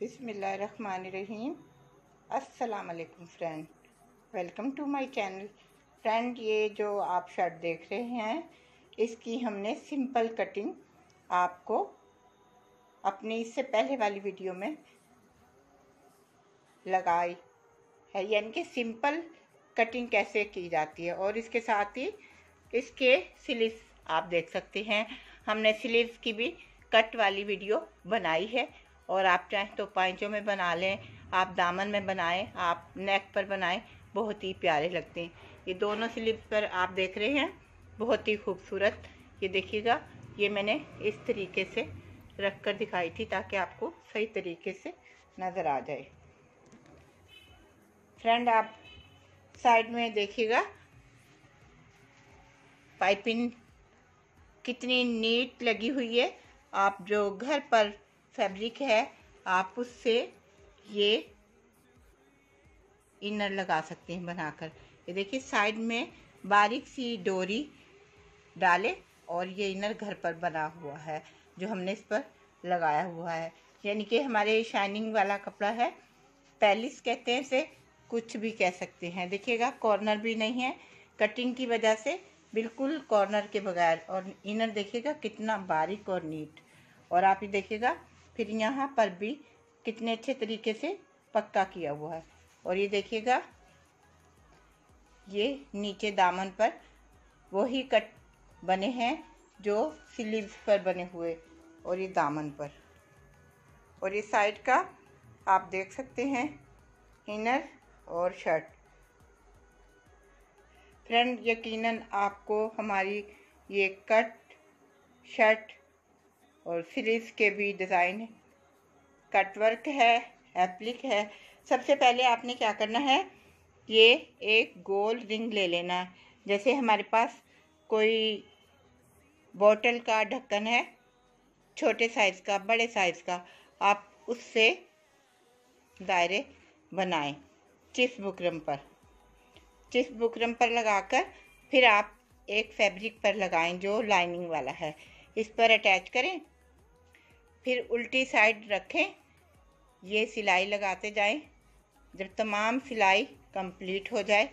बिसमीम असलकम friend welcome to my channel friend ये जो आप शर्ट देख रहे हैं इसकी हमने सिंपल कटिंग आपको अपनी इससे पहले वाली वीडियो में लगाई है यानी कि सिंपल कटिंग कैसे की जाती है और इसके साथ ही इसके स्लीव्स आप देख सकते हैं हमने स्लीव्स की भी कट वाली वीडियो बनाई है और आप चाहें तो पाइचों में बना लें आप दामन में बनाएं आप नेक पर बनाएं बहुत ही प्यारे लगते हैं ये दोनों स्लीव पर आप देख रहे हैं बहुत ही खूबसूरत ये देखिएगा ये मैंने इस तरीके से रख कर दिखाई थी ताकि आपको सही तरीके से नज़र आ जाए फ्रेंड आप साइड में देखिएगा पाइपिंग कितनी नीट लगी हुई है आप जो घर पर फैब्रिक है आप उससे ये इनर लगा सकते हैं बनाकर ये देखिए साइड में बारीक सी डोरी डाले और ये इनर घर पर बना हुआ है जो हमने इस पर लगाया हुआ है यानी कि हमारे शाइनिंग वाला कपड़ा है पैलिस कहते हैं इसे कुछ भी कह सकते हैं देखिएगा कॉर्नर भी नहीं है कटिंग की वजह से बिल्कुल कॉर्नर के बगैर और इनर देखिएगा कितना बारीक और नीट और आप ये देखिएगा फिर यहाँ पर भी कितने अच्छे तरीके से पक्का किया हुआ है और ये देखिएगा ये नीचे दामन पर वही कट बने हैं जो स्लीव्स पर बने हुए और ये दामन पर और ये साइड का आप देख सकते हैं इनर और शर्ट फ्रेंड यकीनन आपको हमारी ये कट शर्ट और स्लीव्स के भी डिज़ाइन कटवर्क है एप्लिक है सबसे पहले आपने क्या करना है ये एक गोल रिंग ले लेना है जैसे हमारे पास कोई बोतल का ढक्कन है छोटे साइज़ का बड़े साइज़ का आप उससे दायरे बनाएं चिस बुकरम पर चिस बुकरम पर लगाकर फिर आप एक फैब्रिक पर लगाएं जो लाइनिंग वाला है इस पर अटैच करें फिर उल्टी साइड रखें ये सिलाई लगाते जाएं जब तमाम सिलाई कंप्लीट हो जाए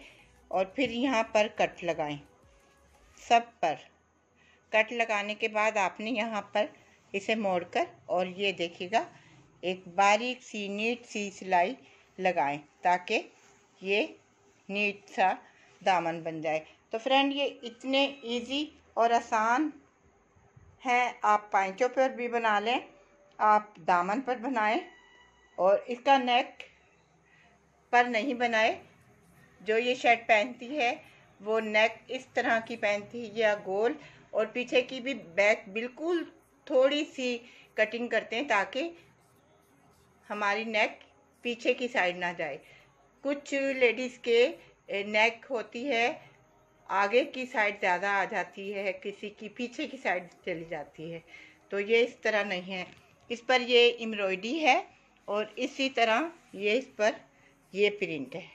और फिर यहाँ पर कट लगाएं सब पर कट लगाने के बाद आपने यहाँ पर इसे मोड़कर और ये देखिएगा एक बारीक सी नीट सी सिलाई लगाएं ताकि ये नीट सा दामन बन जाए तो फ्रेंड ये इतने इजी और आसान हैं आप पैंचों पर भी बना लें आप दामन पर बनाएं और इसका नेक पर नहीं बनाए जो ये शर्ट पहनती है वो नेक इस तरह की पहनती है या गोल और पीछे की भी बैक बिल्कुल थोड़ी सी कटिंग करते हैं ताकि हमारी नेक पीछे की साइड ना जाए कुछ लेडीज़ के नेक होती है आगे की साइड ज़्यादा आ जाती है किसी की पीछे की साइड चली जाती है तो ये इस तरह नहीं है इस पर ये एम्ब्रॉयडरी है और इसी तरह ये इस पर ये प्रिंट है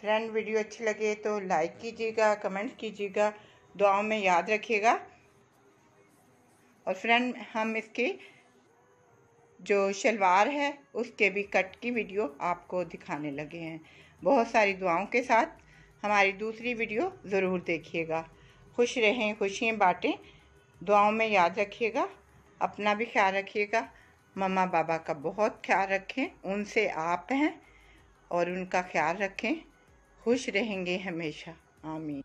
फ्रेंड वीडियो अच्छी लगे तो लाइक कीजिएगा कमेंट कीजिएगा दुआओं में याद रखिएगा और फ्रेंड हम इसके जो शलवार है उसके भी कट की वीडियो आपको दिखाने लगे हैं बहुत सारी दुआओं के साथ हमारी दूसरी वीडियो ज़रूर देखिएगा खुश रहें खुशियाँ बाँटें दुआओं में याद रखिएगा अपना भी ख्याल रखिएगा मम्मा बाबा का बहुत ख्याल रखें उनसे आप हैं और उनका ख्याल रखें खुश रहेंगे हमेशा आमीन